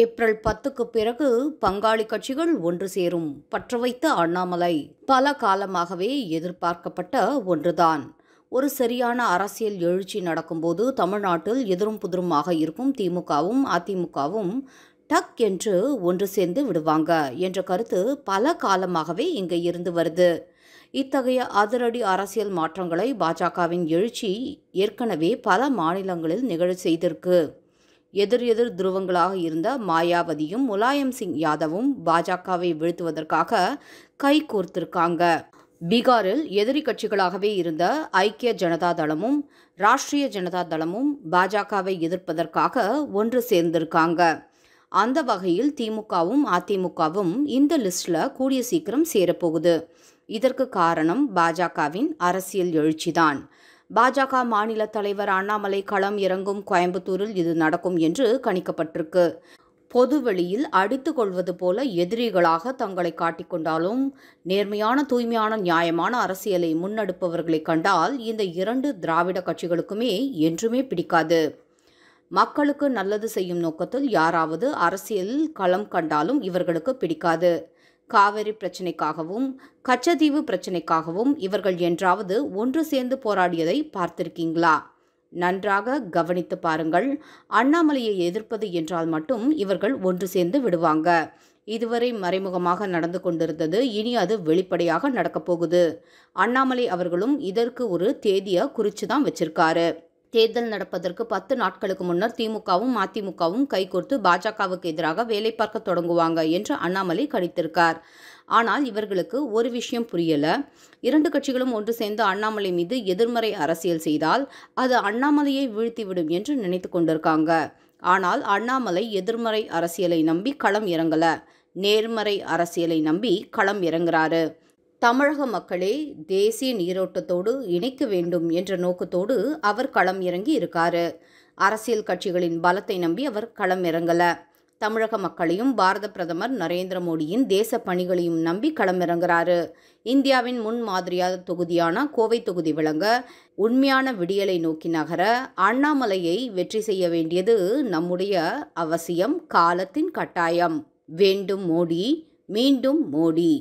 April பத்துக்கு பிறகு பங்காளி கட்சிகள் ஒன்று சேரும் பற்ற வைத்த அண்ணாமலை பல காலமாகவே எதிர்பார்க்கப்பட்ட ஒன்றுதான் ஒரு சரியான அரசியல் எழுச்சி நடக்கும்போது தமிழ்நாட்டில் எதிரும் புதிருமாக இருக்கும் திமுகவும் அதிமுகவும் டக் என்று ஒன்று சேர்ந்து விடுவாங்க என்ற கருத்து பல காலமாகவே இங்கே இருந்து வருது இத்தகைய அதிரடி அரசியல் மாற்றங்களை பாஜகவின் எழுச்சி ஏற்கனவே பல மாநிலங்களில் நிகழ்ச்சி செய்திருக்கு எதிர் எதிர் துருவங்களாக இருந்த மாயாவதியும் முலாயம் சிங் யாதவும் பாஜகவை வீழ்த்துவதற்காக கை கோர்த்திருக்காங்க பீகாரில் எதிரி கட்சிகளாகவே இருந்த ஐக்கிய ஜனதா தளமும் ராஷ்டிரிய ஜனதா தளமும் பாஜகவை எதிர்ப்பதற்காக ஒன்று சேர்ந்திருக்காங்க அந்த வகையில் திமுகவும் அதிமுகவும் இந்த லிஸ்டில் கூடிய சீக்கிரம் சேரப்போகுது இதற்கு காரணம் பாஜகவின் அரசியல் எழுச்சிதான் பாஜக மாநில தலைவர் அண்ணாமலை களம் இறங்கும் கோயம்புத்தூரில் இது நடக்கும் என்று கணிக்கப்பட்டிருக்கு பொதுவெளியில் அடித்து கொள்வது போல எதிரிகளாக தங்களை காட்டிக்கொண்டாலும் நேர்மையான தூய்மையான நியாயமான அரசியலை முன்னெடுப்பவர்களை கண்டால் இந்த இரண்டு திராவிட கட்சிகளுக்குமே என்றுமே பிடிக்காது மக்களுக்கு நல்லது செய்யும் நோக்கத்தில் யாராவது அரசியலில் களம் கண்டாலும் இவர்களுக்கு பிடிக்காது காவிரி பிரச்சினைக்காகவும் கச்சதீவு பிரச்சினைக்காகவும் இவர்கள் என்றாவது ஒன்று சேர்ந்து போராடியதை பார்த்திருக்கீங்களா நன்றாக கவனித்து பாருங்கள் அண்ணாமலையை எதிர்ப்பது என்றால் மட்டும் இவர்கள் ஒன்று சேர்ந்து விடுவாங்க இதுவரை மறைமுகமாக நடந்து கொண்டிருந்தது இனி அது வெளிப்படையாக நடக்கப் போகுது அண்ணாமலை அவர்களும் இதற்கு ஒரு தேதியை குறித்து தான் வச்சிருக்காரு தேர்தல் நடப்பதற்கு பத்து நாட்களுக்கு முன்னர் திமுகவும் அதிமுகவும் கைகோர்த்து பாஜகவுக்கு எதிராக வேலை பார்க்க தொடங்குவாங்க என்று அண்ணாமலை கணித்திருக்கார் ஆனால் இவர்களுக்கு ஒரு விஷயம் புரியல இரண்டு கட்சிகளும் ஒன்று சேர்ந்து அண்ணாமலை மீது எதிர்மறை அரசியல் செய்தால் அது அண்ணாமலையை வீழ்த்திவிடும் என்று நினைத்து கொண்டிருக்காங்க ஆனால் அண்ணாமலை எதிர்மறை அரசியலை நம்பி களம் இறங்கல நேர்மறை அரசியலை நம்பி களம் இறங்குறாரு தமிழக மக்களை தேசிய நீரோட்டத்தோடு இணைக்க வேண்டும் என்ற நோக்கத்தோடு அவர் களம் இறங்கி இருக்கார் அரசியல் கட்சிகளின் பலத்தை நம்பி அவர் களம் இறங்கல தமிழக மக்களையும் பாரத பிரதமர் நரேந்திர மோடியின் தேச பணிகளையும் நம்பி களமிறங்குறாரு இந்தியாவின் முன் மாதிரியாத தொகுதியான கோவை தொகுதி விளங்க உண்மையான விடியலை நோக்கி நகர அண்ணாமலையை வெற்றி செய்ய வேண்டியது நம்முடைய அவசியம் காலத்தின் கட்டாயம் வேண்டும் மோடி மீண்டும் மோடி